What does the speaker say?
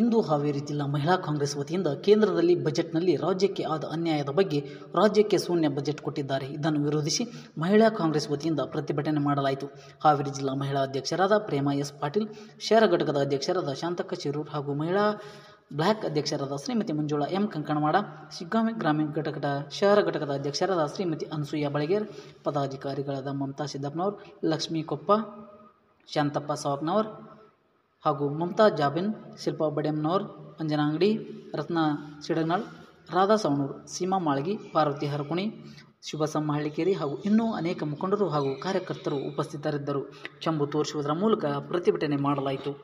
ಇಂದು ಹಾವೇರಿ ಜಿಲ್ಲಾ ಮಹಿಳಾ ಕಾಂಗ್ರೆಸ್ ವತಿಯಿಂದ ಕೇಂದ್ರದಲ್ಲಿ ಬಜೆಟ್ನಲ್ಲಿ ರಾಜ್ಯಕ್ಕೆ ಆದ ಅನ್ಯಾಯದ ಬಗ್ಗೆ ರಾಜ್ಯಕ್ಕೆ ಶೂನ್ಯ ಬಜೆಟ್ ಕೊಟ್ಟಿದ್ದಾರೆ ಇದನ್ನು ವಿರೋಧಿಸಿ ಮಹಿಳಾ ಕಾಂಗ್ರೆಸ್ ವತಿಯಿಂದ ಪ್ರತಿಭಟನೆ ಮಾಡಲಾಯಿತು ಹಾವೇರಿ ಜಿಲ್ಲಾ ಮಹಿಳಾ ಅಧ್ಯಕ್ಷರಾದ ಪ್ರೇಮಾ ಎಸ್ ಪಾಟೀಲ್ ಶೇರ ಘಟಕದ ಅಧ್ಯಕ್ಷರಾದ ಶಾಂತಕ್ಕ ಶಿರೂರ್ ಹಾಗೂ ಮಹಿಳಾ ಬ್ಲಾಕ್ ಅಧ್ಯಕ್ಷರಾದ ಶ್ರೀಮತಿ ಮಂಜುಳಾ ಎಂ ಕಂಕಣವಾಡ ಶಿಗ್ಗಾಮಿ ಗ್ರಾಮೀಣ ಘಟಕದ ಶಹರ ಘಟಕದ ಅಧ್ಯಕ್ಷರಾದ ಶ್ರೀಮತಿ ಅನ್ಸೂಯಾ ಬಳಗೇರ್ ಪದಾಧಿಕಾರಿಗಳಾದ ಮಮತಾ ಸಿದ್ದಪ್ಪನವರ್ ಲಕ್ಷ್ಮೀ ಕೊಪ್ಪ ಶಾಂತಪ್ಪ ಸಾವಕ್ನವರ್ ಹಾಗೂ ಮಮತಾ ಜಾಬಿನ್ ಶಿಲ್ಪಾ ಬಡೆಮ್ನವರ್ ಅಂಜನಾ ಅಂಗಡಿ ರತ್ನ ಚಿಡನಾಳ್ ರಾಧಾ ಸವಣೂರ್ ಸೀಮಾ ಮಾಳ್ಗಿ ಪಾರ್ವತಿ ಹರಕುಣಿ ಶುಭಸಮ್ಮ ಹಳ್ಳಿಕೇರಿ ಹಾಗೂ ಇನ್ನೂ ಅನೇಕ ಮುಖಂಡರು ಹಾಗೂ ಕಾರ್ಯಕರ್ತರು ಉಪಸ್ಥಿತರಿದ್ದರು ಚಂಬು ತೋರಿಸುವುದರ ಮೂಲಕ ಪ್ರತಿಭಟನೆ ಮಾಡಲಾಯಿತು